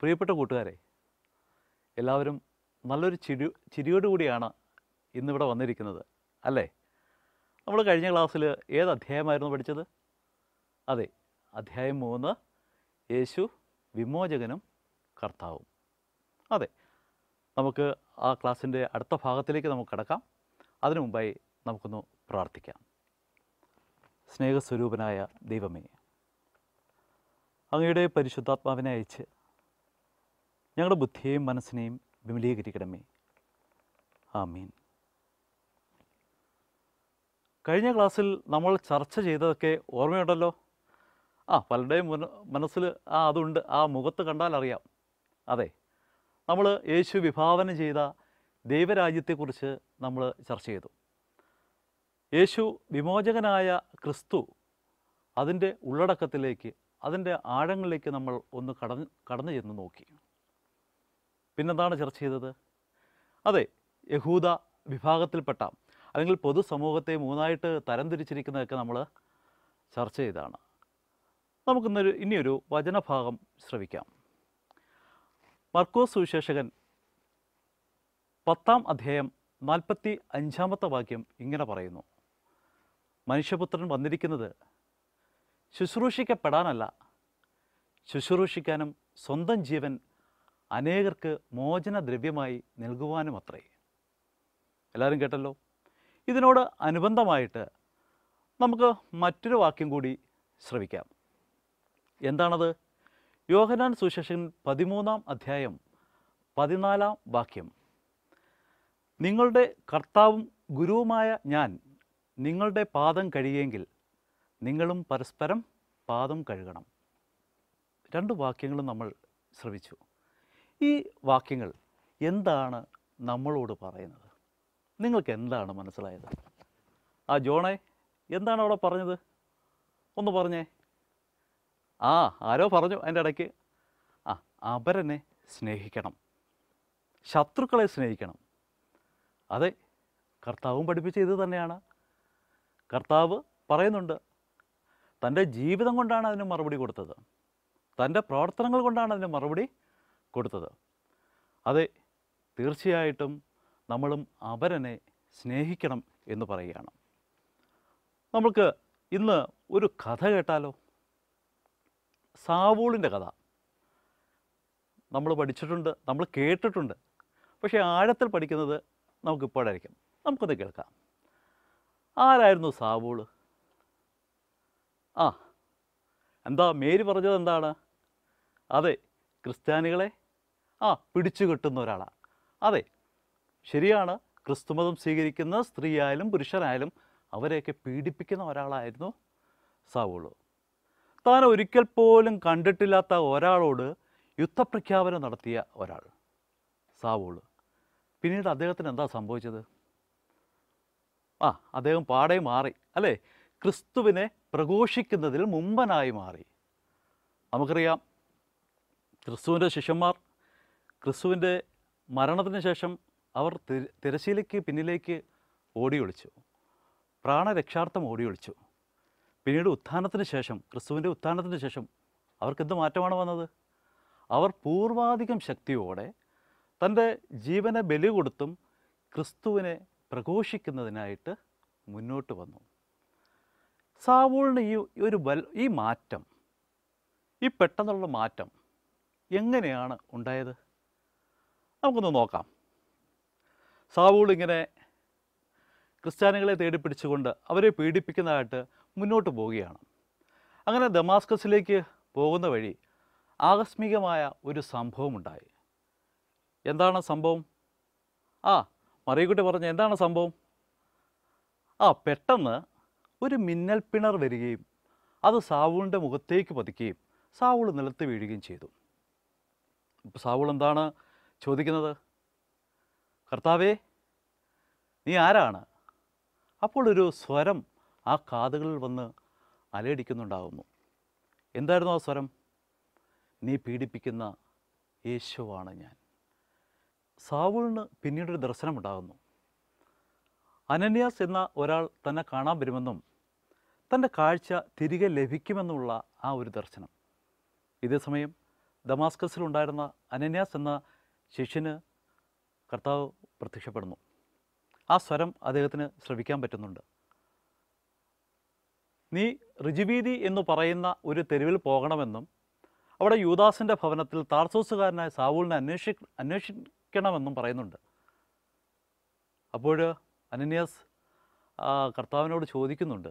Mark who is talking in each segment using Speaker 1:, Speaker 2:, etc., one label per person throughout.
Speaker 1: പ്രിയപ്പെട്ട കൂട്ടുകാരെ എല്ലാവരും നല്ലൊരു ചിരി ചിരിയോടുകൂടിയാണ് ഇന്നിവിടെ വന്നിരിക്കുന്നത് അല്ലേ നമ്മൾ കഴിഞ്ഞ ക്ലാസ്സിൽ ഏത് അധ്യായമായിരുന്നു പഠിച്ചത് അതെ അധ്യായം മൂന്ന് യേശു വിമോചകനും കർത്താവും അതെ നമുക്ക് ആ ക്ലാസ്സിൻ്റെ അടുത്ത ഭാഗത്തിലേക്ക് നമുക്ക് കടക്കാം അതിനു മുമ്പായി നമുക്കൊന്ന് പ്രാർത്ഥിക്കാം സ്നേഹസ്വരൂപനായ ദൈവമേ അങ്ങയുടെ പരിശുദ്ധാത്മാവിനെ അയച്ച് ഞങ്ങളുടെ ബുദ്ധിയെയും മനസ്സിനെയും വിമലീകരിക്കണമേ ആമീൻ കഴിഞ്ഞ ക്ലാസ്സിൽ നമ്മൾ ചർച്ച ചെയ്തതൊക്കെ ഓർമ്മയുണ്ടല്ലോ ആ പലരുടെയും മനസ്സിൽ ആ അതുണ്ട് ആ മുഖത്ത് കണ്ടാൽ അറിയാം അതെ നമ്മൾ യേശു വിഭാവനം ചെയ്ത ദൈവരാജ്യത്തെക്കുറിച്ച് നമ്മൾ ചർച്ച ചെയ്തു യേശു വിമോചകനായ ക്രിസ്തു അതിൻ്റെ ഉള്ളടക്കത്തിലേക്ക് അതിൻ്റെ ആഴങ്ങളിലേക്ക് നമ്മൾ ഒന്ന് കടന്ന് കടന്നു ചെന്ന് നോക്കി പിന്നെന്താണ് ചർച്ച ചെയ്തത് അതെ യഹൂദ വിഭാഗത്തിൽപ്പെട്ട അല്ലെങ്കിൽ പൊതുസമൂഹത്തെ മൂന്നായിട്ട് തരംതിരിച്ചിരിക്കുന്നതൊക്കെ നമ്മൾ ചർച്ച ചെയ്താണ് നമുക്കിന്നൊരു ഇനിയൊരു വചനഭാഗം ശ്രവിക്കാം മർക്കോസ് സുവിശേഷകൻ പത്താം അധ്യായം നാൽപ്പത്തി അഞ്ചാമത്തെ വാക്യം ഇങ്ങനെ പറയുന്നു മനുഷ്യപുത്രൻ വന്നിരിക്കുന്നത് ശുശ്രൂഷിക്കപ്പെടാനല്ല ശുശ്രൂഷിക്കാനും സ്വന്തം ജീവൻ അനേകർക്ക് മോചന ദ്രവ്യമായി നൽകുവാനും അത്രേ എല്ലാവരും കേട്ടല്ലോ ഇതിനോട് അനുബന്ധമായിട്ട് നമുക്ക് മറ്റൊരു വാക്യം കൂടി ശ്രവിക്കാം എന്താണത് യോഹനാൻ സുശേഷൻ പതിമൂന്നാം അധ്യായം പതിനാലാം വാക്യം നിങ്ങളുടെ കർത്താവും ഗുരുവുമായ ഞാൻ നിങ്ങളുടെ പാദം കഴിയെങ്കിൽ നിങ്ങളും പരസ്പരം പാദം കഴുകണം രണ്ട് വാക്യങ്ങളും നമ്മൾ ശ്രവിച്ചു ഈ വാക്യങ്ങൾ എന്താണ് നമ്മളോട് പറയുന്നത് നിങ്ങൾക്ക് എന്താണ് മനസ്സിലായത് ആ ജോണെ എന്താണ് അവിടെ പറഞ്ഞത് ഒന്ന് പറഞ്ഞേ ആ ആരോ പറഞ്ഞു അതിൻ്റെ ഇടയ്ക്ക് ആ അപരനെ സ്നേഹിക്കണം ശത്രുക്കളെ സ്നേഹിക്കണം അതെ കർത്താവും പഠിപ്പിച്ച ഇത് തന്നെയാണ് കർത്താവ് പറയുന്നുണ്ട് തൻ്റെ ജീവിതം കൊണ്ടാണ് അതിന് മറുപടി കൊടുത്തത് തൻ്റെ പ്രവർത്തനങ്ങൾ കൊണ്ടാണ് അതിന് മറുപടി കൊടുത്തത് അതെ തീർച്ചയായിട്ടും നമ്മളും അവരനെ സ്നേഹിക്കണം എന്ന് പറയുകയാണ് നമുക്ക് ഇന്ന് ഒരു കഥ കേട്ടാലോ സാവൂളിൻ്റെ കഥ നമ്മൾ പഠിച്ചിട്ടുണ്ട് നമ്മൾ കേട്ടിട്ടുണ്ട് പക്ഷേ ആഴത്തിൽ പഠിക്കുന്നത് നമുക്കിപ്പോഴായിരിക്കും നമുക്കൊന്ന് കേൾക്കാം ആരായിരുന്നു സാവൂൾ ആ എന്താ മേരി പറഞ്ഞത് എന്താണ് അതെ ക്രിസ്ത്യാനികളെ ആ പിടിച്ചു കെട്ടുന്ന ഒരാളാണ് അതെ ശരിയാണ് ക്രിസ്തുമതം സ്വീകരിക്കുന്ന സ്ത്രീയായാലും പുരുഷനായാലും അവരെയൊക്കെ പീഡിപ്പിക്കുന്ന ഒരാളായിരുന്നു സാവോള് താൻ ഒരിക്കൽ പോലും കണ്ടിട്ടില്ലാത്ത ഒരാളോട് യുദ്ധപ്രഖ്യാപനം നടത്തിയ ഒരാൾ സാവോള് പിന്നീട് അദ്ദേഹത്തിന് എന്താ സംഭവിച്ചത് ആ അദ്ദേഹം പാടെ മാറി അല്ലേ ക്രിസ്തുവിനെ പ്രഘോഷിക്കുന്നതിൽ മുമ്പനായി മാറി നമുക്കറിയാം ക്രിസ്തുവിൻ്റെ ശിഷ്യന്മാർ ക്രിസ്തുവിൻ്റെ മരണത്തിന് ശേഷം അവർ തിരശീലയ്ക്ക് പിന്നിലേക്ക് ഓടിയൊളിച്ചു പ്രാണരക്ഷാർത്ഥം ഓടിയൊളിച്ചു പിന്നീട് ഉത്ഥാനത്തിന് ശേഷം ക്രിസ്തുവിൻ്റെ ഉത്ഥാനത്തിന് ശേഷം അവർക്കെന്ത് മാറ്റമാണ് വന്നത് അവർ പൂർവാധികം ശക്തിയോടെ തൻ്റെ ജീവനെ ബലി കൊടുത്തും ക്രിസ്തുവിനെ പ്രഘോഷിക്കുന്നതിനായിട്ട് മുന്നോട്ട് വന്നു സാവൂളിന് ഈ ഒരു ബൽ ഈ മാറ്റം ഈ പെട്ടെന്നുള്ള മാറ്റം എങ്ങനെയാണ് ഉണ്ടായത് നമുക്കൊന്ന് നോക്കാം സാവൂൾ ഇങ്ങനെ ക്രിസ്ത്യാനികളെ തേടി പിടിച്ചുകൊണ്ട് അവരെ പീഡിപ്പിക്കുന്നതായിട്ട് മുന്നോട്ട് പോവുകയാണ് അങ്ങനെ ദമാസ്കസിലേക്ക് പോകുന്ന വഴി ആകസ്മികമായ ഒരു സംഭവമുണ്ടായി എന്താണ് സംഭവം ആ മറിയക്കുട്ടി പറഞ്ഞ എന്താണ് സംഭവം ആ പെട്ടെന്ന് ഒരു മിന്നൽ പിണർ വരികയും അത് സാവൂളിൻ്റെ മുഖത്തേക്ക് പതിക്കുകയും സാവൂൾ നിലത്ത് വീഴുകയും ചെയ്തു സാവൂൾ എന്താണ് ചോദിക്കുന്നത് കർത്താവേ നീ ആരാണ് അപ്പോൾ ഒരു സ്വരം ആ കാതുകളിൽ വന്ന് അലയടിക്കുന്നുണ്ടാകുന്നു എന്തായിരുന്നു ആ സ്വരം നീ പീഡിപ്പിക്കുന്ന യേശുവാണ് ഞാൻ സാവൂളിന് പിന്നീടൊരു ദർശനമുണ്ടാകുന്നു അനന്യാസ് എന്ന ഒരാൾ തന്നെ കാണാൻ വരുമെന്നും തൻ്റെ കാഴ്ച തിരികെ ലഭിക്കുമെന്നുള്ള ആ ഒരു ദർശനം ഇതേസമയം ദമാസ്കസിലുണ്ടായിരുന്ന അനന്യാസ് എന്ന ശിഷ്യന് കർത്താവ് പ്രത്യക്ഷപ്പെടുന്നു ആ സ്വരം അദ്ദേഹത്തിന് ശ്രവിക്കാൻ പറ്റുന്നുണ്ട് നീ ഋജുവീതി എന്ന് പറയുന്ന ഒരു തെരുവിൽ പോകണമെന്നും അവിടെ യൂദാസിൻ്റെ ഭവനത്തിൽ താർസോസുകാരനായ സാവൂളിനെ അന്വേഷി അന്വേഷിക്കണമെന്നും പറയുന്നുണ്ട് അപ്പോൾ അനന്യാസ് കർത്താവിനോട് ചോദിക്കുന്നുണ്ട്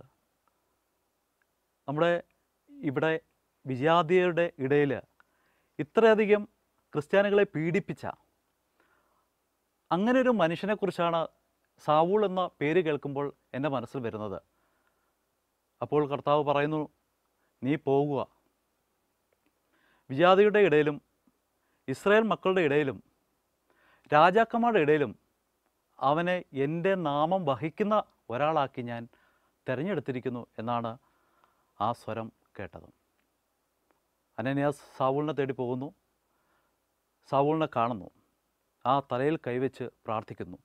Speaker 1: നമ്മുടെ ഇവിടെ വിജാതിയരുടെ ഇടയിൽ ഇത്രയധികം ക്രിസ്ത്യാനികളെ പീഡിപ്പിച്ച അങ്ങനെ ഒരു മനുഷ്യനെക്കുറിച്ചാണ് സാവൂൾ എന്ന പേര് കേൾക്കുമ്പോൾ എൻ്റെ മനസ്സിൽ വരുന്നത് അപ്പോൾ കർത്താവ് പറയുന്നു നീ പോകുക വിജാതിയുടെ ഇടയിലും ഇസ്രായേൽ മക്കളുടെ ഇടയിലും രാജാക്കന്മാരുടെ ഇടയിലും അവനെ എൻ്റെ നാമം വഹിക്കുന്ന ഒരാളാക്കി ഞാൻ തിരഞ്ഞെടുത്തിരിക്കുന്നു എന്നാണ് ആ സ്വരം കേട്ടത് അനന്യാസ് സാവൂളിനെ തേടി പോകുന്നു സാവൂളിനെ കാണുന്നു ആ തലയിൽ കൈവച്ച് പ്രാർത്ഥിക്കുന്നു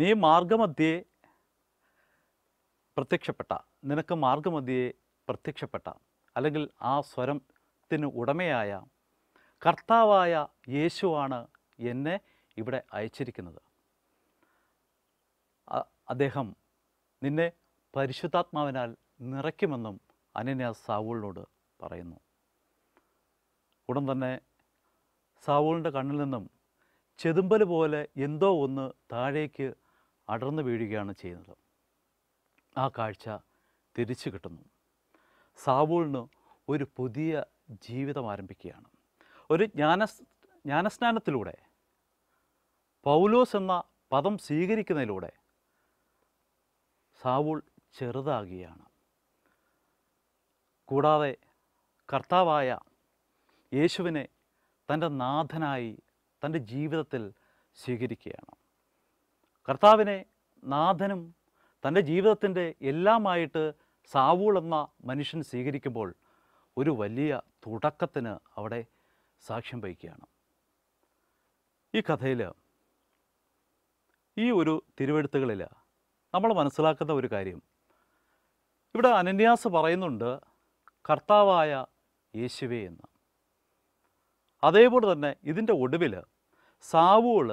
Speaker 1: നീ മാർഗമധ്യേ പ്രത്യക്ഷപ്പെട്ട നിനക്ക് മാർഗമധ്യേ പ്രത്യക്ഷപ്പെട്ട അല്ലെങ്കിൽ ആ സ്വരത്തിന് ഉടമയായ കർത്താവായ യേശുവാണ് എന്നെ ഇവിടെ അയച്ചിരിക്കുന്നത് അദ്ദേഹം നിന്നെ പരിശുദ്ധാത്മാവിനാൽ നിറയ്ക്കുമെന്നും അനന്യ സാവൂളിനോട് പറയുന്നു ഉടൻ തന്നെ സാവൂളിൻ്റെ കണ്ണിൽ നിന്നും ചെതുമ്പൽ പോലെ എന്തോ ഒന്ന് താഴേക്ക് അടർന്നു വീഴുകയാണ് ചെയ്യുന്നത് ആ കാഴ്ച തിരിച്ചു കിട്ടുന്നു സാവൂളിന് ഒരു പുതിയ ജീവിതം ആരംഭിക്കുകയാണ് ഒരു ജ്ഞാന ജ്ഞാനസ്നാനത്തിലൂടെ പൗലോസ് എന്ന പദം സ്വീകരിക്കുന്നതിലൂടെ സാവൂൾ ചെറുതാകുകയാണ് കൂടാതെ കർത്താവായ യേശുവിനെ തൻ്റെ നാഥനായി തൻ്റെ ജീവിതത്തിൽ സ്വീകരിക്കുകയാണ് കർത്താവിനെ നാഥനും തൻ്റെ ജീവിതത്തിൻ്റെ എല്ലാമായിട്ട് സാവൂൾ എന്ന മനുഷ്യൻ സ്വീകരിക്കുമ്പോൾ ഒരു വലിയ തുടക്കത്തിന് അവിടെ സാക്ഷ്യം വഹിക്കുകയാണ് ഈ കഥയിൽ ഈ ഒരു തിരുവെടുത്തുകളിൽ നമ്മൾ മനസ്സിലാക്കുന്ന ഒരു കാര്യം ഇവിടെ അനന്യാസ് പറയുന്നുണ്ട് കർത്താവായ യേശുവേ എന്ന് അതേപോലെ തന്നെ ഇതിൻ്റെ ഒടുവിൽ സാവൂൾ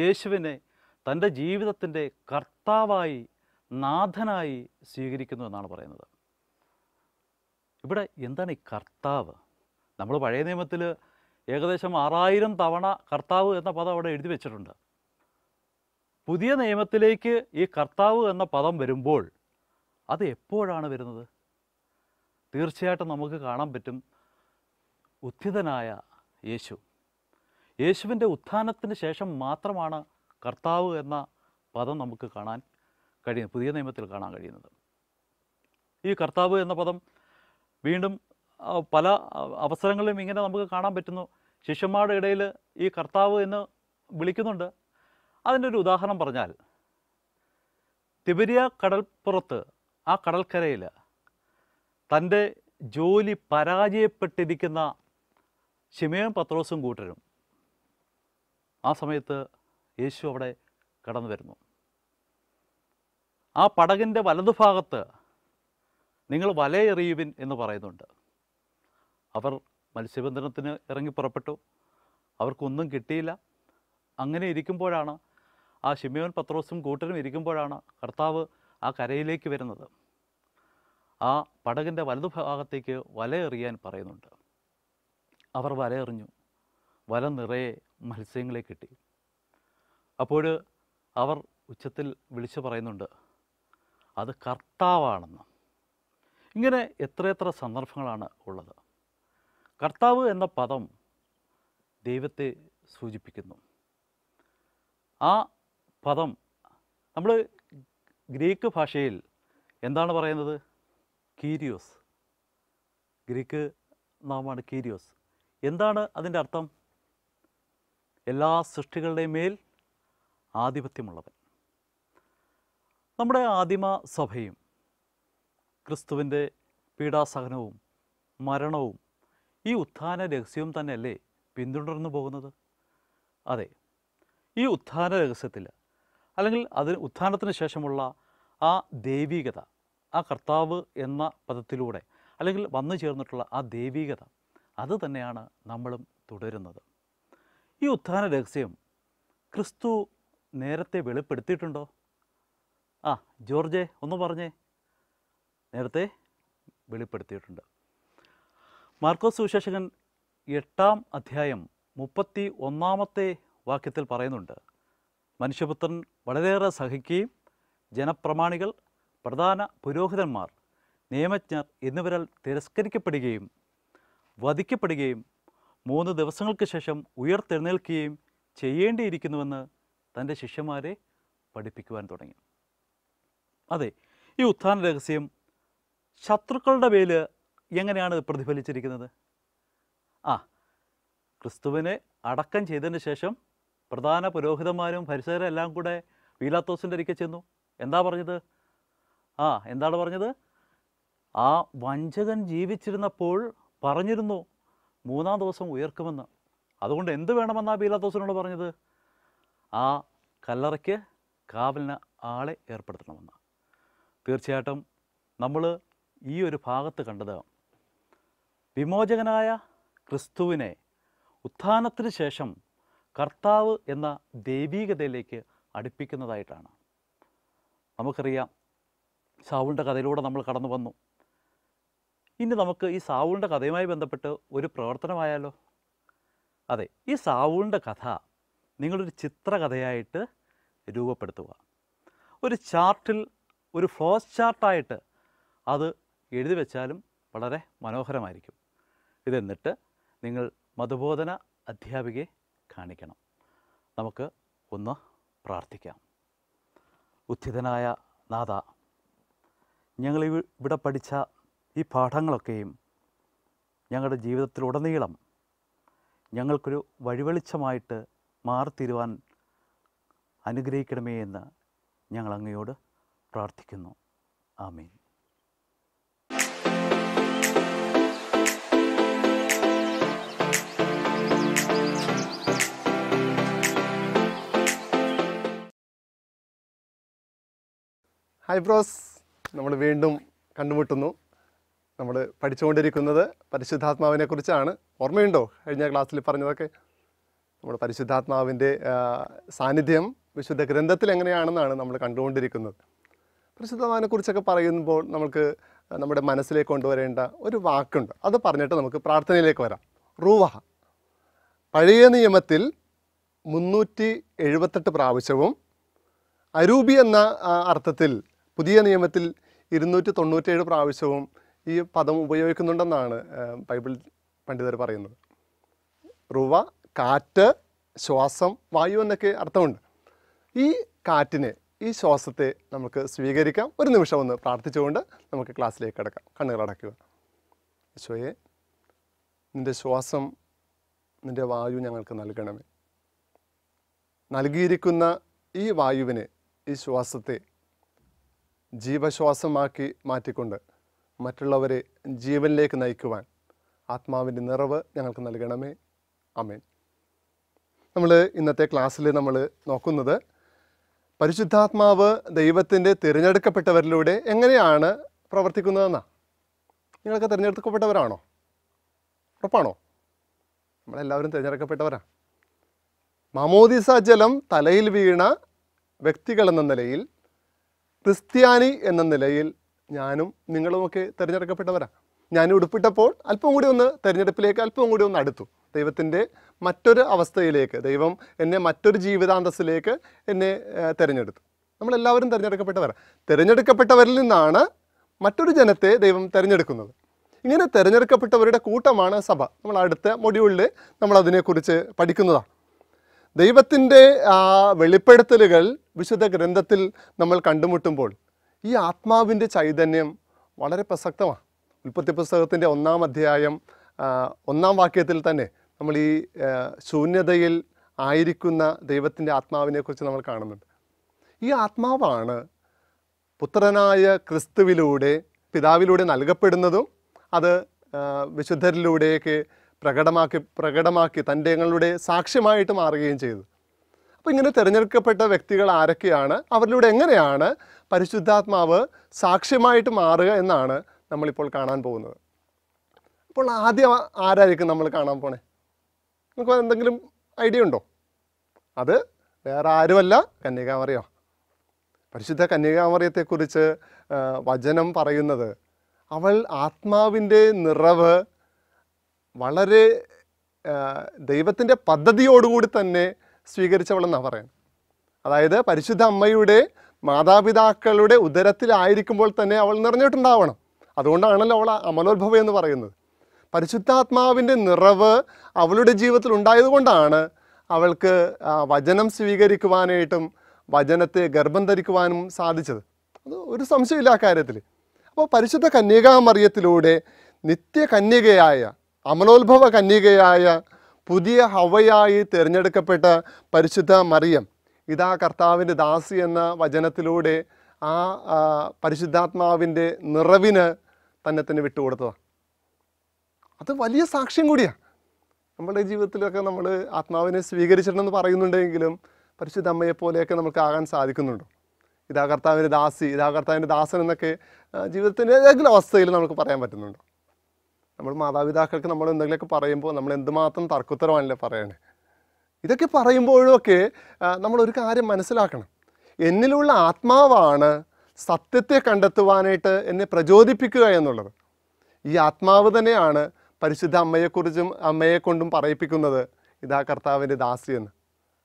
Speaker 1: യേശുവിനെ തൻ്റെ ജീവിതത്തിൻ്റെ കർത്താവായി നാഥനായി സ്വീകരിക്കുന്നു എന്നാണ് പറയുന്നത് ഇവിടെ എന്താണ് ഈ കർത്താവ് നമ്മൾ പഴയ നിയമത്തിൽ ഏകദേശം ആറായിരം തവണ കർത്താവ് എന്ന പദം അവിടെ എഴുതി വെച്ചിട്ടുണ്ട് പുതിയ നിയമത്തിലേക്ക് ഈ കർത്താവ് എന്ന പദം വരുമ്പോൾ അത് എപ്പോഴാണ് വരുന്നത് തീർച്ചയായിട്ടും നമുക്ക് കാണാൻ പറ്റും ഉത്ഥിതനായ യേശു യേശുവിൻ്റെ ഉത്ഥാനത്തിന് ശേഷം മാത്രമാണ് കർത്താവ് എന്ന പദം നമുക്ക് കാണാൻ കഴിയുന്നത് പുതിയ നിയമത്തിൽ കാണാൻ കഴിയുന്നത് ഈ കർത്താവ് എന്ന പദം വീണ്ടും പല അവസരങ്ങളിലും ഇങ്ങനെ നമുക്ക് കാണാൻ പറ്റുന്നു ശിഷ്യന്മാരുടെ ഇടയിൽ ഈ കർത്താവ് എന്ന് വിളിക്കുന്നുണ്ട് അതിൻ്റെ ഒരു ഉദാഹരണം പറഞ്ഞാൽ തിബരിയ കടൽപ്പുറത്ത് ആ കടൽക്കരയിൽ തൻ്റെ ജോലി പരാജയപ്പെട്ടിരിക്കുന്ന ഷിമയും പത്രോസും കൂട്ടരും ആ സമയത്ത് യേശു അവിടെ കടന്നു വരുന്നു ആ പടകിൻ്റെ വലതുഭാഗത്ത് നിങ്ങൾ വലയെറിയുവിൻ എന്ന് പറയുന്നുണ്ട് അവർ മത്സ്യബന്ധനത്തിന് ഇറങ്ങി പുറപ്പെട്ടു അവർക്കൊന്നും കിട്ടിയില്ല അങ്ങനെ ഇരിക്കുമ്പോഴാണ് ആ ഷിമയോൻ പത്രോസും കൂട്ടരും ഇരിക്കുമ്പോഴാണ് കർത്താവ് ആ കരയിലേക്ക് വരുന്നത് ആ പടകിൻ്റെ വലതുഭാഗത്തേക്ക് വലയെറിയാൻ പറയുന്നുണ്ട് അവർ വല എറിഞ്ഞു വല നിറയെ മത്സ്യങ്ങളെ കിട്ടി അപ്പോൾ അവർ ഉച്ചത്തിൽ വിളിച്ചു പറയുന്നുണ്ട് അത് കർത്താവാണെന്ന് ഇങ്ങനെ എത്രയെത്ര സന്ദർഭങ്ങളാണ് ഉള്ളത് കർത്താവ് എന്ന പദം ദൈവത്തെ സൂചിപ്പിക്കുന്നു ആ പദം നമ്മൾ ഗ്രീക്ക് ഭാഷയിൽ എന്താണ് പറയുന്നത് കീരിയോസ് ഗ്രീക്ക് നാമാണ് കീരിയോസ് എന്താണ് അതിൻ്റെ അർത്ഥം എല്ലാ സൃഷ്ടികളുടെയും മേൽ ആധിപത്യമുള്ളവൻ നമ്മുടെ ആദിമ സഭയും ക്രിസ്തുവിൻ്റെ പീഡാസഹനവും മരണവും ഈ ഉത്ഥാന രഹസ്യവും തന്നെയല്ലേ പിന്തുടർന്നു പോകുന്നത് അതെ ഈ ഉത്ഥാന രഹസ്യത്തിൽ അല്ലെങ്കിൽ അതിന് ഉത്ഥാനത്തിന് ശേഷമുള്ള ആ ദൈവികത ആ കർത്താവ് എന്ന പദത്തിലൂടെ അല്ലെങ്കിൽ വന്നു ചേർന്നിട്ടുള്ള ആ ദൈവികത അത് തന്നെയാണ് നമ്മളും തുടരുന്നത് ഈ ഉത്ഥാന രഹസ്യം ക്രിസ്തു നേരത്തെ വെളിപ്പെടുത്തിയിട്ടുണ്ടോ ആ ജോർജെ ഒന്ന് പറഞ്ഞേ നേരത്തെ വെളിപ്പെടുത്തിയിട്ടുണ്ട് മാർക്കോസ് സുവിശേഷകൻ എട്ടാം അധ്യായം മുപ്പത്തി ഒന്നാമത്തെ വാക്യത്തിൽ പറയുന്നുണ്ട് മനുഷ്യപുത്രൻ വളരെയേറെ സഹിക്കുകയും ജനപ്രമാണികൾ പ്രധാന പുരോഹിതന്മാർ നിയമജ്ഞർ എന്നിവരാൽ തിരസ്കരിക്കപ്പെടുകയും വധിക്കപ്പെടുകയും മൂന്ന് ദിവസങ്ങൾക്ക് ശേഷം ഉയർത്തെഴുന്നേൽക്കുകയും ചെയ്യേണ്ടിയിരിക്കുന്നുവെന്ന് തൻ്റെ ശിഷ്യന്മാരെ പഠിപ്പിക്കുവാൻ തുടങ്ങി അതെ ഈ ഉത്ഥാന രഹസ്യം ശത്രുക്കളുടെ പേര് എങ്ങനെയാണ് പ്രതിഫലിച്ചിരിക്കുന്നത് ആ ക്രിസ്തുവിനെ അടക്കം ചെയ്തതിന് ശേഷം പ്രധാന പുരോഹിതന്മാരും പരിസരം എല്ലാം കൂടെ വീലാത്തോസിൻ്റെ അരിക്കെ ചെന്നു എന്താ പറഞ്ഞത് ആ എന്താണ് പറഞ്ഞത് ആ വഞ്ചകൻ ജീവിച്ചിരുന്നപ്പോൾ പറഞ്ഞിരുന്നു മൂന്നാം ദിവസം ഉയർക്കുമെന്ന് അതുകൊണ്ട് എന്ത് വേണമെന്നാണ് ബീലാദോസിനോട് പറഞ്ഞത് ആ കല്ലറയ്ക്ക് കാവലിന് ആളെ ഏർപ്പെടുത്തണമെന്ന് തീർച്ചയായിട്ടും നമ്മൾ ഈ ഒരു ഭാഗത്ത് കണ്ടത് വിമോചകനായ ക്രിസ്തുവിനെ ഉത്ഥാനത്തിന് ശേഷം കർത്താവ് എന്ന ദൈവീകതയിലേക്ക് അടുപ്പിക്കുന്നതായിട്ടാണ് നമുക്കറിയാം സാവുളിൻ്റെ കഥയിലൂടെ നമ്മൾ കടന്നു വന്നു ഇനി നമുക്ക് ഈ സാവൂളിൻ്റെ കഥയുമായി ബന്ധപ്പെട്ട് ഒരു പ്രവർത്തനമായാലോ അതെ ഈ സാവൂളിൻ്റെ കഥ നിങ്ങളൊരു ചിത്രകഥയായിട്ട് രൂപപ്പെടുത്തുക ഒരു ചാർട്ടിൽ ഒരു ഫ്ലോ ചാർട്ടായിട്ട് അത് എഴുതി വെച്ചാലും വളരെ മനോഹരമായിരിക്കും ഇതെന്നിട്ട് നിങ്ങൾ മധുബോധന അധ്യാപികയെ കാണിക്കണം നമുക്ക് ഒന്ന് പ്രാർത്ഥിക്കാം ഉത്ഥിതനായ നാഥ ഞങ്ങൾ ഇവിടെ പഠിച്ച ഈ പാഠങ്ങളൊക്കെയും ഞങ്ങളുടെ ജീവിതത്തിലുടനീളം ഞങ്ങൾക്കൊരു വഴിവെളിച്ചമായിട്ട് മാറിത്തീരുവാൻ അനുഗ്രഹിക്കണമേ എന്ന് ഞങ്ങൾ അങ്ങയോട് പ്രാർത്ഥിക്കുന്നു ആമീൻ
Speaker 2: ഹൈ ബ്രോസ് നമ്മൾ വീണ്ടും കണ്ടുമുട്ടുന്നു നമ്മൾ പഠിച്ചുകൊണ്ടിരിക്കുന്നത് പരിശുദ്ധാത്മാവിനെ കുറിച്ചാണ് ഓർമ്മയുണ്ടോ കഴിഞ്ഞ ക്ലാസ്സിൽ പറഞ്ഞതൊക്കെ നമ്മുടെ പരിശുദ്ധാത്മാവിൻ്റെ സാന്നിധ്യം വിശുദ്ധ ഗ്രന്ഥത്തിൽ എങ്ങനെയാണെന്നാണ് നമ്മൾ കണ്ടുകൊണ്ടിരിക്കുന്നത് പരിശുദ്ധാത്മാവിനെ കുറിച്ചൊക്കെ പറയുമ്പോൾ നമുക്ക് നമ്മുടെ മനസ്സിലേക്ക് കൊണ്ടുവരേണ്ട ഒരു വാക്കുണ്ട് അത് പറഞ്ഞിട്ട് നമുക്ക് പ്രാർത്ഥനയിലേക്ക് വരാം റൂവഹ പഴയ നിയമത്തിൽ മുന്നൂറ്റി എഴുപത്തെട്ട് പ്രാവശ്യവും അരൂപി എന്ന അർത്ഥത്തിൽ പുതിയ നിയമത്തിൽ ഇരുന്നൂറ്റി തൊണ്ണൂറ്റേഴ് പ്രാവശ്യവും ഈ പദം ഉപയോഗിക്കുന്നുണ്ടെന്നാണ് ബൈബിൾ പണ്ഡിതർ പറയുന്നത് റുവ കാറ്റ് ശ്വാസം വായു എന്നൊക്കെ അർത്ഥമുണ്ട് ഈ കാറ്റിനെ ഈ ശ്വാസത്തെ നമുക്ക് സ്വീകരിക്കാം ഒരു നിമിഷം ഒന്ന് പ്രാർത്ഥിച്ചുകൊണ്ട് നമുക്ക് ക്ലാസ്സിലേക്ക് കിടക്കാം കണ്ണുകളടക്കുക ഈശോയെ നിൻ്റെ ശ്വാസം നിൻ്റെ വായു ഞങ്ങൾക്ക് നൽകണമേ നൽകിയിരിക്കുന്ന ഈ വായുവിനെ ഈ ശ്വാസത്തെ ജീവശ്വാസമാക്കി മാറ്റിക്കൊണ്ട് മറ്റുള്ളവരെ ജീവനിലേക്ക് നയിക്കുവാൻ ആത്മാവിൻ്റെ നിറവ് ഞങ്ങൾക്ക് നൽകണമേ അമേൻ നമ്മൾ ഇന്നത്തെ ക്ലാസ്സിൽ നമ്മൾ നോക്കുന്നത് പരിശുദ്ധാത്മാവ് ദൈവത്തിൻ്റെ തിരഞ്ഞെടുക്കപ്പെട്ടവരിലൂടെ എങ്ങനെയാണ് പ്രവർത്തിക്കുന്നതെന്നാ നിങ്ങളൊക്കെ തിരഞ്ഞെടുക്കപ്പെട്ടവരാണോ ഉറപ്പാണോ നമ്മളെല്ലാവരും തിരഞ്ഞെടുക്കപ്പെട്ടവരാണ് മമോദിസ ജലം തലയിൽ വീണ വ്യക്തികളെന്ന നിലയിൽ ക്രിസ്ത്യാനി എന്ന നിലയിൽ ഞാനും നിങ്ങളുമൊക്കെ തിരഞ്ഞെടുക്കപ്പെട്ടവരാണ് ഞാൻ ഉടുപ്പിട്ടപ്പോൾ അല്പം കൂടി ഒന്ന് തിരഞ്ഞെടുപ്പിലേക്ക് അല്പം കൂടി ഒന്ന് അടുത്തു ദൈവത്തിൻ്റെ മറ്റൊരു അവസ്ഥയിലേക്ക് ദൈവം എന്നെ മറ്റൊരു ജീവിതാന്തസ്സിലേക്ക് എന്നെ തിരഞ്ഞെടുത്തു നമ്മളെല്ലാവരും തിരഞ്ഞെടുക്കപ്പെട്ടവരാ തിരഞ്ഞെടുക്കപ്പെട്ടവരിൽ നിന്നാണ് മറ്റൊരു ജനത്തെ ദൈവം തിരഞ്ഞെടുക്കുന്നത് ഇങ്ങനെ തിരഞ്ഞെടുക്കപ്പെട്ടവരുടെ കൂട്ടമാണ് സഭ നമ്മൾ അടുത്ത മൊഡ്യൂളിൽ നമ്മൾ അതിനെക്കുറിച്ച് പഠിക്കുന്നതാണ് ദൈവത്തിൻ്റെ വെളിപ്പെടുത്തലുകൾ വിശുദ്ധ ഗ്രന്ഥത്തിൽ നമ്മൾ കണ്ടുമുട്ടുമ്പോൾ ഈ ആത്മാവിൻ്റെ ചൈതന്യം വളരെ പ്രസക്തമാണ് ഉൽപ്പത്തി പുസ്തകത്തിൻ്റെ ഒന്നാം അധ്യായം ഒന്നാം വാക്യത്തിൽ തന്നെ നമ്മൾ ഈ ശൂന്യതയിൽ ആയിരിക്കുന്ന ദൈവത്തിൻ്റെ ആത്മാവിനെക്കുറിച്ച് നമ്മൾ കാണുന്നുണ്ട് ഈ ആത്മാവാണ് പുത്രനായ ക്രിസ്തുവിലൂടെ പിതാവിലൂടെ നൽകപ്പെടുന്നതും അത് വിശുദ്ധരിലൂടെയൊക്കെ പ്രകടമാക്കി പ്രകടമാക്കി തൻ്റെ ഞങ്ങളുടെ സാക്ഷ്യമായിട്ട് മാറുകയും ചെയ്തു അപ്പോൾ ഇങ്ങനെ തിരഞ്ഞെടുക്കപ്പെട്ട വ്യക്തികൾ ആരൊക്കെയാണ് അവരിലൂടെ എങ്ങനെയാണ് പരിശുദ്ധാത്മാവ് സാക്ഷ്യമായിട്ട് മാറുക എന്നാണ് നമ്മളിപ്പോൾ കാണാൻ പോകുന്നത് അപ്പോൾ ആദ്യം ആരായിരിക്കും നമ്മൾ കാണാൻ പോണേ നമുക്ക് എന്തെങ്കിലും ഐഡിയ ഉണ്ടോ അത് വേറെ ആരുമല്ല കന്യകാമറിയോ പരിശുദ്ധ കന്യകാമറിയത്തെക്കുറിച്ച് വചനം പറയുന്നത് അവൾ ആത്മാവിൻ്റെ നിറവ് വളരെ ദൈവത്തിൻ്റെ പദ്ധതിയോടുകൂടി തന്നെ സ്വീകരിച്ചവളെന്നാണ് പറയുന്നത് അതായത് പരിശുദ്ധ അമ്മയുടെ മാതാപിതാക്കളുടെ ഉദരത്തിലായിരിക്കുമ്പോൾ തന്നെ അവൾ നിറഞ്ഞിട്ടുണ്ടാവണം അതുകൊണ്ടാണല്ലോ അവൾ അമലോത്ഭവം എന്ന് പറയുന്നത് പരിശുദ്ധാത്മാവിൻ്റെ നിറവ് അവളുടെ ജീവിതത്തിൽ ഉണ്ടായതുകൊണ്ടാണ് അവൾക്ക് വചനം സ്വീകരിക്കുവാനായിട്ടും വചനത്തെ ഗർഭം ധരിക്കുവാനും സാധിച്ചത് അത് ഒരു സംശയമില്ല ആ കാര്യത്തിൽ അപ്പോൾ പരിശുദ്ധ കന്യകാമറിയത്തിലൂടെ നിത്യ കന്യകയായ അമലോത്ഭവ കന്യകയായ പുതിയ ഹവയായി തിരഞ്ഞെടുക്കപ്പെട്ട പരിശുദ്ധ മറിയം ഇതാ കർത്താവിൻ്റെ ദാസി എന്ന വചനത്തിലൂടെ ആ പരിശുദ്ധാത്മാവിൻ്റെ നിറവിന് തന്നെ തന്നെ വിട്ടുകൊടുത്തതാണ് അത് വലിയ സാക്ഷ്യം കൂടിയാണ് നമ്മുടെ ജീവിതത്തിലൊക്കെ നമ്മൾ ആത്മാവിനെ സ്വീകരിച്ചിട്ടുണ്ടെന്ന് പറയുന്നുണ്ടെങ്കിലും പരിശുദ്ധ അമ്മയെ നമുക്ക് ആകാൻ സാധിക്കുന്നുണ്ടോ ഇതാ കർത്താവിൻ്റെ ദാസി ഇതാ കർത്താവിൻ്റെ ദാസൻ എന്നൊക്കെ ജീവിതത്തിൻ്റെ ഏതെങ്കിലും അവസ്ഥയിൽ നമുക്ക് പറയാൻ പറ്റുന്നുണ്ടോ നമ്മൾ മാതാപിതാക്കൾക്ക് നമ്മൾ എന്തെങ്കിലുമൊക്കെ പറയുമ്പോൾ നമ്മൾ എന്തുമാത്രം തർക്കുത്തരമാണല്ലേ പറയണേ ഇതൊക്കെ പറയുമ്പോഴൊക്കെ നമ്മളൊരു കാര്യം മനസ്സിലാക്കണം എന്നിലുള്ള ആത്മാവാണ് സത്യത്തെ കണ്ടെത്തുവാനായിട്ട് എന്നെ പ്രചോദിപ്പിക്കുക എന്നുള്ളത് ഈ ആത്മാവ് തന്നെയാണ് പരിശുദ്ധ അമ്മയെക്കുറിച്ചും അമ്മയെ കൊണ്ടും പറയിപ്പിക്കുന്നത് ഇതാ കർത്താവിൻ്റെ ദാസി എന്ന്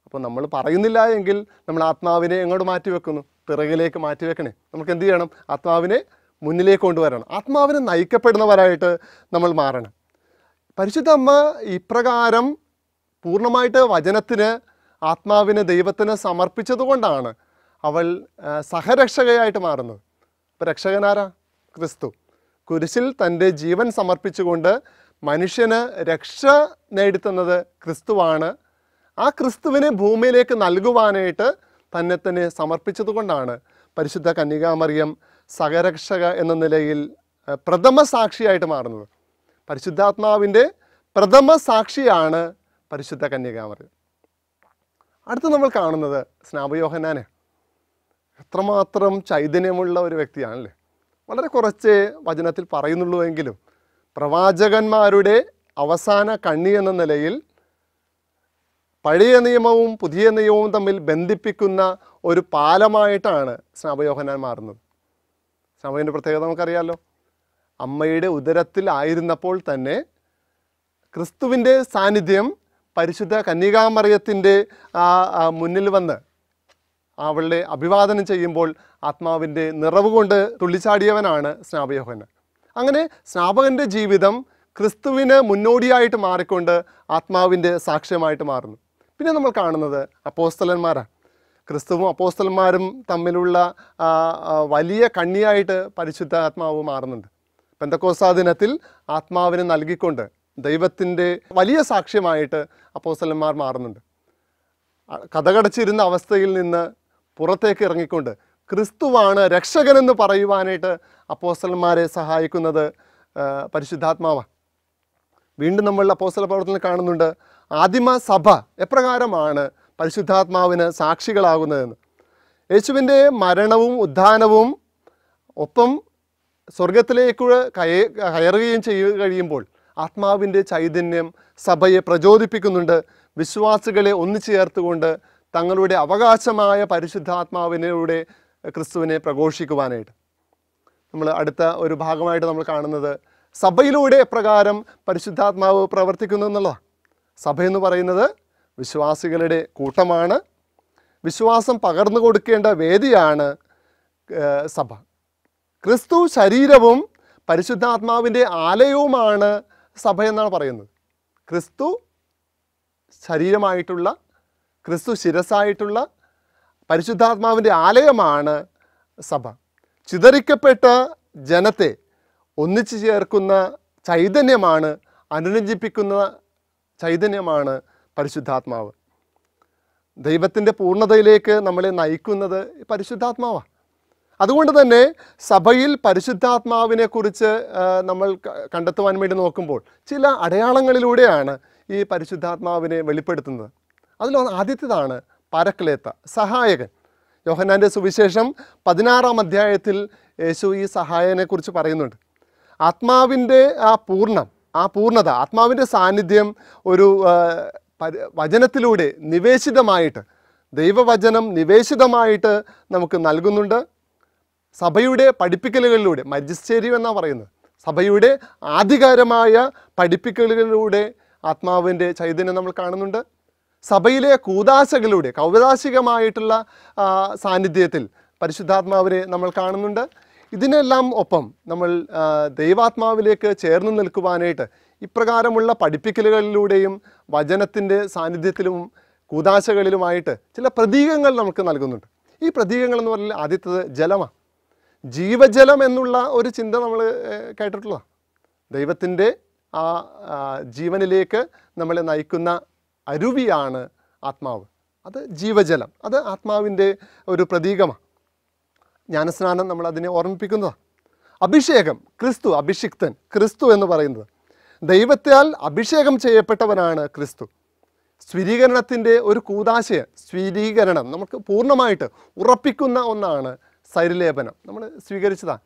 Speaker 2: അപ്പോൾ നമ്മൾ പറയുന്നില്ല എങ്കിൽ നമ്മൾ ആത്മാവിനെ എങ്ങോട്ട് മാറ്റി വെക്കുന്നു പിറകിലേക്ക് മാറ്റി വെക്കണേ നമുക്ക് എന്ത് ചെയ്യണം ആത്മാവിനെ മുന്നിലേക്ക് കൊണ്ടുവരണം ആത്മാവിനെ നയിക്കപ്പെടുന്നവരായിട്ട് നമ്മൾ മാറണം പരിശുദ്ധ അമ്മ ഇപ്രകാരം പൂർണ്ണമായിട്ട് വചനത്തിന് ആത്മാവിന് ദൈവത്തിന് സമർപ്പിച്ചതുകൊണ്ടാണ് അവൾ സഹരക്ഷകയായിട്ട് മാറുന്നത് ഇപ്പം രക്ഷകനാരാ ക്രിസ്തു കുരിശിൽ തൻ്റെ ജീവൻ സമർപ്പിച്ചുകൊണ്ട് മനുഷ്യന് രക്ഷ നേടിത്തുന്നത് ക്രിസ്തുവാണ് ആ ക്രിസ്തുവിനെ ഭൂമിയിലേക്ക് നൽകുവാനായിട്ട് തന്നെ തന്നെ സമർപ്പിച്ചതുകൊണ്ടാണ് പരിശുദ്ധ കന്യകാമറിയം സഹരക്ഷക എന്ന നിലയിൽ പ്രഥമ സാക്ഷിയായിട്ട് മാറുന്നത് പരിശുദ്ധാത്മാവിൻ്റെ പ്രഥമ സാക്ഷിയാണ് പരിശുദ്ധ കന്യകാമർ അടുത്ത് നമ്മൾ കാണുന്നത് സ്നാപയോഹനാനെ എത്രമാത്രം ചൈതന്യമുള്ള ഒരു വ്യക്തിയാണല്ലേ വളരെ കുറച്ച് വചനത്തിൽ പറയുന്നുള്ളൂ എങ്കിലും പ്രവാചകന്മാരുടെ അവസാന കണ്ണി എന്ന നിലയിൽ പഴയ നിയമവും പുതിയ നിയമവും തമ്മിൽ ബന്ധിപ്പിക്കുന്ന ഒരു പാലമായിട്ടാണ് സ്നാപയോഹനാൻ മാറുന്നത് സമയൻ്റെ പ്രത്യേകത നമുക്കറിയാമല്ലോ അമ്മയുടെ ഉദരത്തിലായിരുന്നപ്പോൾ തന്നെ ക്രിസ്തുവിൻ്റെ സാന്നിധ്യം പരിശുദ്ധ കന്യകാമറിയത്തിൻ്റെ മുന്നിൽ വന്ന് അവളുടെ അഭിവാദനം ചെയ്യുമ്പോൾ ആത്മാവിൻ്റെ നിറവ് കൊണ്ട് തുള്ളിച്ചാടിയവനാണ് സ്നാപയോഹൻ അങ്ങനെ സ്നാപകൻ്റെ ജീവിതം ക്രിസ്തുവിന് മുന്നോടിയായിട്ട് മാറിക്കൊണ്ട് ആത്മാവിൻ്റെ സാക്ഷ്യമായിട്ട് മാറുന്നു പിന്നെ നമ്മൾ കാണുന്നത് അപ്പോസ്തലന്മാരാണ് ക്രിസ്തുവും അപ്പോസ്തലന്മാരും തമ്മിലുള്ള വലിയ കണ്ണിയായിട്ട് പരിശുദ്ധ ആത്മാവ് മാറുന്നുണ്ട് പെന്തക്കോസ്താ ദിനത്തിൽ ആത്മാവിനെ നൽകിക്കൊണ്ട് ദൈവത്തിൻ്റെ വലിയ സാക്ഷ്യമായിട്ട് അപ്പോസ്തലന്മാർ മാറുന്നുണ്ട് കഥകടച്ചിരുന്ന അവസ്ഥയിൽ നിന്ന് പുറത്തേക്ക് ഇറങ്ങിക്കൊണ്ട് ക്രിസ്തുവാണ് രക്ഷകനെന്ന് പറയുവാനായിട്ട് അപ്പോസ്റ്റലന്മാരെ സഹായിക്കുന്നത് പരിശുദ്ധാത്മാവാണ് വീണ്ടും നമ്മൾ അപ്പോസ്റ്റല പ്രവർത്തനം കാണുന്നുണ്ട് ആദിമ സഭ എപ്രകാരമാണ് പരിശുദ്ധാത്മാവിന് സാക്ഷികളാകുന്നതെന്ന് യേശുവിൻ്റെ മരണവും ഉദ്ധാനവും ഒപ്പം സ്വർഗത്തിലേക്ക് കയ കയറുകയും ചെയ്യുക കഴിയുമ്പോൾ ആത്മാവിൻ്റെ ചൈതന്യം സഭയെ പ്രചോദിപ്പിക്കുന്നുണ്ട് വിശ്വാസികളെ ഒന്നിച്ചു ചേർത്തുകൊണ്ട് തങ്ങളുടെ അവകാശമായ പരിശുദ്ധാത്മാവിനൂടെ ക്രിസ്തുവിനെ പ്രഘോഷിക്കുവാനായിട്ട് നമ്മൾ അടുത്ത ഒരു ഭാഗമായിട്ട് നമ്മൾ കാണുന്നത് സഭയിലൂടെ എപ്രകാരം പരിശുദ്ധാത്മാവ് പ്രവർത്തിക്കുന്നു എന്നുള്ളതാണ് സഭയെന്ന് പറയുന്നത് വിശ്വാസികളുടെ കൂട്ടമാണ് വിശ്വാസം പകർന്നു കൊടുക്കേണ്ട വേദിയാണ് സഭ ക്രിസ്തു ശരീരവും പരിശുദ്ധാത്മാവിൻ്റെ ആലയവുമാണ് സഭ എന്നാണ് പറയുന്നത് ക്രിസ്തു ശരീരമായിട്ടുള്ള ക്രിസ്തു ശിരസായിട്ടുള്ള പരിശുദ്ധാത്മാവിൻ്റെ ആലയമാണ് സഭ ചിതറിക്കപ്പെട്ട ജനത്തെ ഒന്നിച്ചു ചേർക്കുന്ന ചൈതന്യമാണ് അനുരഞ്ജിപ്പിക്കുന്ന ചൈതന്യമാണ് പരിശുദ്ധാത്മാവ് ദൈവത്തിൻ്റെ പൂർണ്ണതയിലേക്ക് നമ്മളെ നയിക്കുന്നത് പരിശുദ്ധാത്മാവാണ് അതുകൊണ്ട് തന്നെ സഭയിൽ പരിശുദ്ധാത്മാവിനെക്കുറിച്ച് നമ്മൾ കണ്ടെത്തുവാൻ വേണ്ടി നോക്കുമ്പോൾ ചില അടയാളങ്ങളിലൂടെയാണ് ഈ പരിശുദ്ധാത്മാവിനെ വെളിപ്പെടുത്തുന്നത് അതിലൊന്ന് ആദ്യത്തേതാണ് പരക്ലേത്ത സഹായകൻ യോഹനാൻ്റെ സുവിശേഷം പതിനാറാം അധ്യായത്തിൽ യേശു ഈ സഹായനെക്കുറിച്ച് പറയുന്നുണ്ട് ആത്മാവിൻ്റെ ആ പൂർണ്ണം ആ പൂർണ്ണത ആത്മാവിൻ്റെ സാന്നിധ്യം ഒരു വചനത്തിലൂടെ നിവേശിതമായിട്ട് ദൈവവചനം നിവേശിതമായിട്ട് നമുക്ക് നൽകുന്നുണ്ട് സഭയുടെ പഠിപ്പിക്കലുകളിലൂടെ മജിസ്റ്റേരിയം എന്നാണ് പറയുന്നത് സഭയുടെ ആധികാരമായ പഠിപ്പിക്കലുകളിലൂടെ ആത്മാവിൻ്റെ ചൈതന്യം നമ്മൾ കാണുന്നുണ്ട് സഭയിലെ കൂതാശകളിലൂടെ കൗതാശികമായിട്ടുള്ള സാന്നിധ്യത്തിൽ പരിശുദ്ധാത്മാവിനെ നമ്മൾ കാണുന്നുണ്ട് ഇതിനെല്ലാം ഒപ്പം നമ്മൾ ദൈവാത്മാവിലേക്ക് ചേർന്ന് നിൽക്കുവാനായിട്ട് ഇപ്രകാരമുള്ള പഠിപ്പിക്കലുകളിലൂടെയും വചനത്തിൻ്റെ സാന്നിധ്യത്തിലും കൂതാശകളിലുമായിട്ട് ചില പ്രതീകങ്ങൾ നമുക്ക് നൽകുന്നുണ്ട് ഈ പ്രതീകങ്ങൾ എന്ന് പറഞ്ഞാൽ ആദ്യത്തത് ജലമാണ് ജീവജലം എന്നുള്ള ഒരു ചിന്ത നമ്മൾ കേട്ടിട്ടുള്ളതാണ് ദൈവത്തിൻ്റെ ആ ജീവനിലേക്ക് നമ്മളെ നയിക്കുന്ന അരുവിയാണ് ആത്മാവ് അത് ജീവജലം അത് ആത്മാവിൻ്റെ ഒരു പ്രതീകമാണ് ജ്ഞാനസ്നാനം നമ്മളതിനെ ഓർമ്മിപ്പിക്കുന്നതാണ് അഭിഷേകം ക്രിസ്തു അഭിഷിക്തൻ ക്രിസ്തു എന്ന് പറയുന്നത് ദൈവത്താൽ അഭിഷേകം ചെയ്യപ്പെട്ടവനാണ് ക്രിസ്തു സ്വീരീകരണത്തിൻ്റെ ഒരു കൂതാശയ സ്വീരീകരണം നമുക്ക് പൂർണ്ണമായിട്ട് ഉറപ്പിക്കുന്ന ഒന്നാണ് സൈരലേപനം നമ്മൾ സ്വീകരിച്ചതാണ്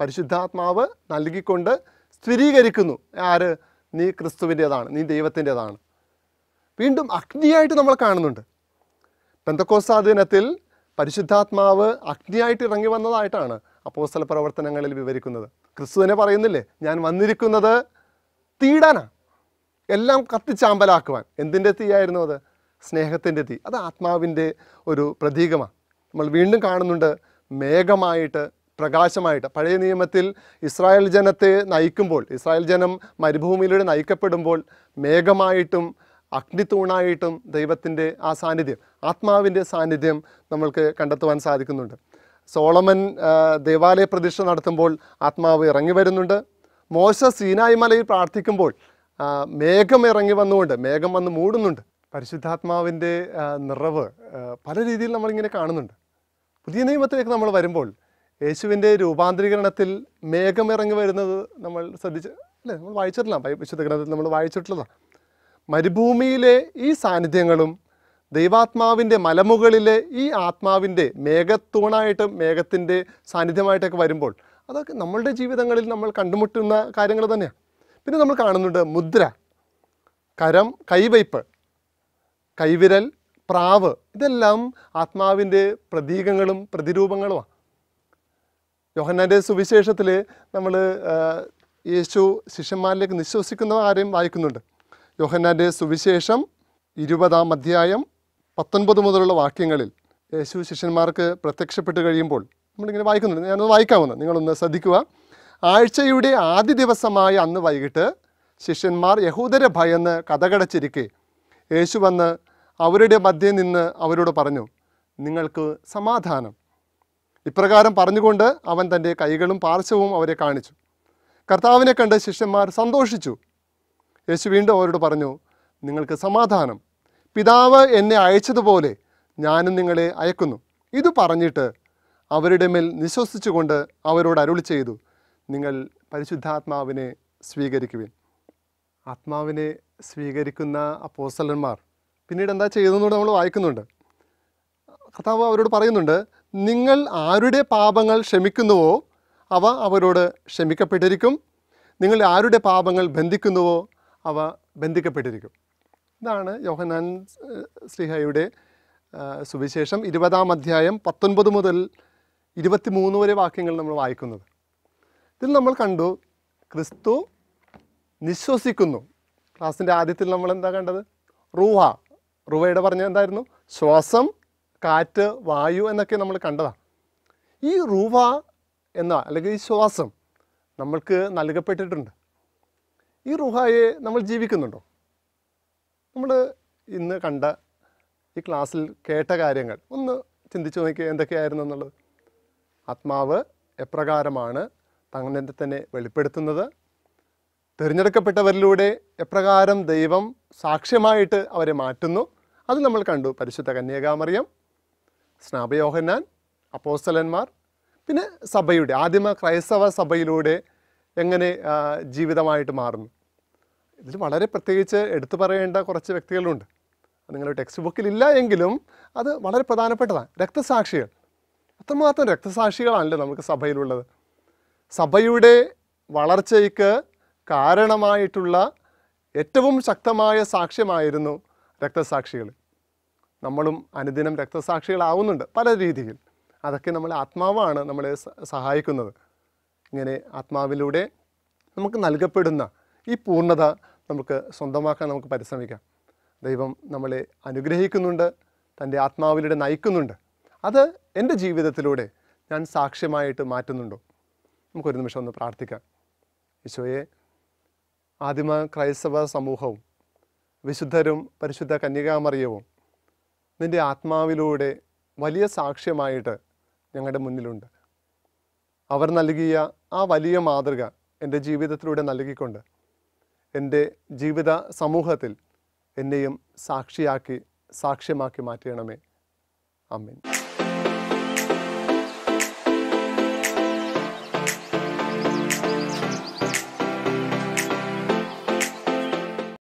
Speaker 2: പരിശുദ്ധാത്മാവ് നൽകിക്കൊണ്ട് സ്ഥിരീകരിക്കുന്നു ആര് നീ ക്രിസ്തുവിൻ്റേതാണ് നീ ദൈവത്തിൻ്റേതാണ് വീണ്ടും അഗ്നിയായിട്ട് നമ്മൾ കാണുന്നുണ്ട് പെന്തക്കോസ്താ ദിനത്തിൽ പരിശുദ്ധാത്മാവ് അഗ്നിയായിട്ട് ഇറങ്ങി വന്നതായിട്ടാണ് അപ്പോസ്തല പ്രവർത്തനങ്ങളിൽ വിവരിക്കുന്നത് ക്രിസ്തുവിനെ പറയുന്നില്ലേ ഞാൻ വന്നിരിക്കുന്നത് തീടാനാ എല്ലാം കത്തിച്ചാമ്പലാക്കുവാൻ എന്തിൻ്റെ തീയായിരുന്നു അത് സ്നേഹത്തിൻ്റെ തീ അത് ആത്മാവിൻ്റെ ഒരു പ്രതീകമാണ് നമ്മൾ വീണ്ടും കാണുന്നുണ്ട് മേഘമായിട്ട് പ്രകാശമായിട്ട് പഴയ നിയമത്തിൽ ഇസ്രായേൽ ജനത്തെ നയിക്കുമ്പോൾ ഇസ്രായേൽ ജനം മരുഭൂമിയിലൂടെ നയിക്കപ്പെടുമ്പോൾ മേഘമായിട്ടും അഗ്നിത്തൂണായിട്ടും ദൈവത്തിൻ്റെ ആ സാന്നിധ്യം ആത്മാവിൻ്റെ സാന്നിധ്യം നമ്മൾക്ക് കണ്ടെത്തുവാൻ സാധിക്കുന്നുണ്ട് സോളമൻ ദേവാലയ പ്രതിഷ്ഠ നടത്തുമ്പോൾ ആത്മാവ് ഇറങ്ങി വരുന്നുണ്ട് മോശ സീനായി മലയിൽ പ്രാർത്ഥിക്കുമ്പോൾ മേഘം ഇറങ്ങി വന്നുകൊണ്ട് മേഘം വന്ന് മൂടുന്നുണ്ട് പരിശുദ്ധാത്മാവിൻ്റെ നിറവ് പല രീതിയിൽ നമ്മളിങ്ങനെ കാണുന്നുണ്ട് പുതിയ നിയമത്തിലേക്ക് നമ്മൾ വരുമ്പോൾ യേശുവിൻ്റെ രൂപാന്തരീകരണത്തിൽ മേഘം ഇറങ്ങി വരുന്നത് നമ്മൾ ശ്രദ്ധിച്ച് അല്ലേ നമ്മൾ വായിച്ചിട്ടില്ല വിശുദ്ധ ഗ്രന്ഥത്തിൽ നമ്മൾ വായിച്ചിട്ടുള്ളതാണ് മരുഭൂമിയിലെ ഈ സാന്നിധ്യങ്ങളും ദൈവാത്മാവിൻ്റെ മലമുകളിലെ ഈ ആത്മാവിൻ്റെ മേഘത്തൂണായിട്ടും മേഘത്തിൻ്റെ സാന്നിധ്യമായിട്ടൊക്കെ വരുമ്പോൾ അതൊക്കെ നമ്മളുടെ ജീവിതങ്ങളിൽ നമ്മൾ കണ്ടുമുട്ടുന്ന കാര്യങ്ങൾ തന്നെയാണ് പിന്നെ നമ്മൾ കാണുന്നുണ്ട് മുദ്ര കരം കൈവയ്പ് കൈവിരൽ പ്രാവ് ഇതെല്ലാം ആത്മാവിൻ്റെ പ്രതീകങ്ങളും പ്രതിരൂപങ്ങളുമാണ് യോഹന്നാൻ്റെ സുവിശേഷത്തിൽ നമ്മൾ യേശു ശിഷ്യന്മാരിലേക്ക് നിശ്വസിക്കുന്ന ആരെയും വായിക്കുന്നുണ്ട് യോഹന്നാൻ്റെ സുവിശേഷം ഇരുപതാം അധ്യായം പത്തൊൻപത് മുതലുള്ള വാക്യങ്ങളിൽ യേശു ശിഷ്യന്മാർക്ക് പ്രത്യക്ഷപ്പെട്ട് കഴിയുമ്പോൾ നമ്മളിങ്ങനെ വായിക്കുന്നുണ്ട് ഞാനത് വായിക്കാമെന്ന് നിങ്ങളൊന്ന് ശ്രദ്ധിക്കുക ആഴ്ചയുടെ ആദ്യ ദിവസമായ അന്ന് വൈകിട്ട് ശിഷ്യന്മാർ യഹൂദരെ ഭയന്ന് കഥകടച്ചിരിക്കെ യേശു വന്ന് അവരുടെ മധ്യേ നിന്ന് അവരോട് പറഞ്ഞു നിങ്ങൾക്ക് സമാധാനം ഇപ്രകാരം പറഞ്ഞുകൊണ്ട് അവൻ തൻ്റെ കൈകളും പാർശ്വവും അവരെ കാണിച്ചു കർത്താവിനെ കണ്ട് ശിഷ്യന്മാർ സന്തോഷിച്ചു യേശു വീണ്ടും അവരോട് പറഞ്ഞു നിങ്ങൾക്ക് സമാധാനം പിതാവ് എന്നെ അയച്ചതുപോലെ ഞാനും നിങ്ങളെ അയക്കുന്നു ഇത് പറഞ്ഞിട്ട് അവരുടെ മേൽ നിശ്വസിച്ചുകൊണ്ട് അവരോട് അരുളി ചെയ്തു നിങ്ങൾ പരിശുദ്ധാത്മാവിനെ സ്വീകരിക്കുവിൻ ആത്മാവിനെ സ്വീകരിക്കുന്ന അപ്പോസലന്മാർ പിന്നീട് എന്താ ചെയ്തെന്നുകൂടെ നമ്മൾ വായിക്കുന്നുണ്ട് കർത്താവ് അവരോട് പറയുന്നുണ്ട് നിങ്ങൾ ആരുടെ പാപങ്ങൾ ക്ഷമിക്കുന്നുവോ അവ അവരോട് ക്ഷമിക്കപ്പെട്ടിരിക്കും നിങ്ങൾ ആരുടെ പാപങ്ങൾ ബന്ധിക്കുന്നുവോ അവ ബന്ധിക്കപ്പെട്ടിരിക്കും ഇതാണ് യോഹനാൻ ശ്രീഹയുടെ സുവിശേഷം ഇരുപതാം അധ്യായം പത്തൊൻപത് മുതൽ ഇരുപത്തി മൂന്ന് വരെ വാക്യങ്ങൾ നമ്മൾ വായിക്കുന്നത് ഇതിൽ നമ്മൾ കണ്ടു ക്രിസ്തു നിശ്വസിക്കുന്നു ക്ലാസ്സിൻ്റെ ആദ്യത്തിൽ നമ്മൾ എന്താ കണ്ടത് റൂഹ റൂവയുടെ പറഞ്ഞ എന്തായിരുന്നു ശ്വാസം കാറ്റ് വായു എന്നൊക്കെ നമ്മൾ കണ്ടതാണ് ഈ റൂവ എന്ന അല്ലെങ്കിൽ ഈ ശ്വാസം നമ്മൾക്ക് നൽകപ്പെട്ടിട്ടുണ്ട് ഈ റുഹായെ നമ്മൾ ജീവിക്കുന്നുണ്ടോ നമ്മൾ ഇന്ന് കണ്ട ഈ ക്ലാസ്സിൽ കേട്ട കാര്യങ്ങൾ ഒന്ന് ചിന്തിച്ചു നോക്കിയാൽ എന്തൊക്കെയായിരുന്നു എന്നുള്ളത് ആത്മാവ് എപ്രകാരമാണ് തന്നെ തന്നെ വെളിപ്പെടുത്തുന്നത് തിരഞ്ഞെടുക്കപ്പെട്ടവരിലൂടെ എപ്രകാരം ദൈവം സാക്ഷ്യമായിട്ട് അവരെ മാറ്റുന്നു അത് നമ്മൾ കണ്ടു പരിശുദ്ധ കന്യകാമറിയം സ്നാപയോഹന്നാൻ അപ്പോസ്തലന്മാർ പിന്നെ സഭയുടെ ആദിമ ക്രൈസ്തവ സഭയിലൂടെ എങ്ങനെ ജീവിതമായിട്ട് മാറുന്നു ഇതിൽ വളരെ പ്രത്യേകിച്ച് എടുത്തു പറയേണ്ട കുറച്ച് വ്യക്തികളുണ്ട് നിങ്ങളുടെ ടെക്സ്റ്റ് ബുക്കിൽ ഇല്ല എങ്കിലും അത് വളരെ പ്രധാനപ്പെട്ടതാണ് രക്തസാക്ഷികൾ അത്രമാത്രം രക്തസാക്ഷികളാണല്ലോ നമുക്ക് സഭയിലുള്ളത് സഭയുടെ വളർച്ചയ്ക്ക് കാരണമായിട്ടുള്ള ഏറ്റവും ശക്തമായ സാക്ഷ്യമായിരുന്നു രക്തസാക്ഷികൾ നമ്മളും അനുദിനം രക്തസാക്ഷികളാവുന്നുണ്ട് പല രീതിയിൽ അതൊക്കെ നമ്മൾ ആത്മാവാണ് നമ്മളെ സഹായിക്കുന്നത് ഇങ്ങനെ ആത്മാവിലൂടെ നമുക്ക് നൽകപ്പെടുന്ന ഈ പൂർണ്ണത നമുക്ക് സ്വന്തമാക്കാൻ നമുക്ക് പരിശ്രമിക്കാം ദൈവം നമ്മളെ അനുഗ്രഹിക്കുന്നുണ്ട് തൻ്റെ ആത്മാവിലൂടെ നയിക്കുന്നുണ്ട് അത് എൻ്റെ ജീവിതത്തിലൂടെ ഞാൻ സാക്ഷ്യമായിട്ട് മാറ്റുന്നുണ്ടോ നമുക്കൊരു നിമിഷം ഒന്ന് പ്രാർത്ഥിക്കാം ഈശോയെ ആദിമ ക്രൈസ്തവ സമൂഹവും വിശുദ്ധരും പരിശുദ്ധ കന്യകാമറിയവും നിൻ്റെ ആത്മാവിലൂടെ വലിയ സാക്ഷ്യമായിട്ട് ഞങ്ങളുടെ മുന്നിലുണ്ട് അവർ നൽകിയ ആ വലിയ മാതൃക എൻ്റെ ജീവിതത്തിലൂടെ നൽകിക്കൊണ്ട് എൻ്റെ ജീവിത സമൂഹത്തിൽ എന്നെയും സാക്ഷിയാക്കി സാക്ഷ്യമാക്കി മാറ്റണമേ അമ്മീൻ